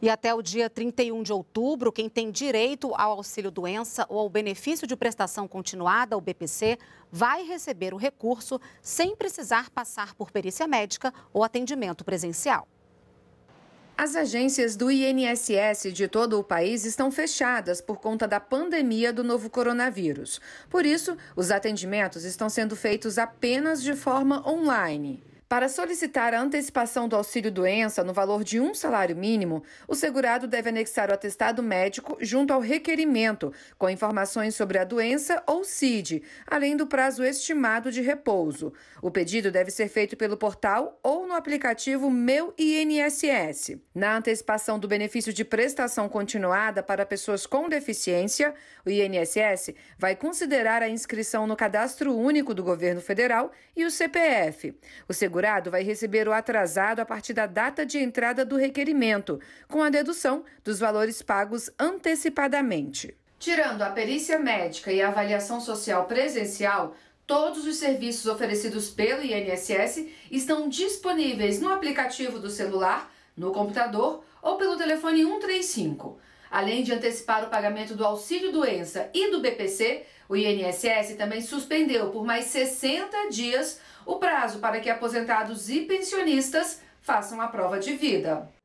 E até o dia 31 de outubro, quem tem direito ao auxílio doença ou ao benefício de prestação continuada, o BPC, vai receber o recurso sem precisar passar por perícia médica ou atendimento presencial. As agências do INSS de todo o país estão fechadas por conta da pandemia do novo coronavírus. Por isso, os atendimentos estão sendo feitos apenas de forma online. Para solicitar a antecipação do auxílio-doença no valor de um salário mínimo, o segurado deve anexar o atestado médico junto ao requerimento, com informações sobre a doença ou CID, além do prazo estimado de repouso. O pedido deve ser feito pelo portal ou no aplicativo Meu INSS. Na antecipação do benefício de prestação continuada para pessoas com deficiência, o INSS vai considerar a inscrição no Cadastro Único do Governo Federal e o CPF. O segurado segurado vai receber o atrasado a partir da data de entrada do requerimento, com a dedução dos valores pagos antecipadamente. Tirando a perícia médica e a avaliação social presencial, Todos os serviços oferecidos pelo INSS estão disponíveis no aplicativo do celular, no computador ou pelo telefone 135. Além de antecipar o pagamento do auxílio doença e do BPC, o INSS também suspendeu por mais 60 dias o prazo para que aposentados e pensionistas façam a prova de vida.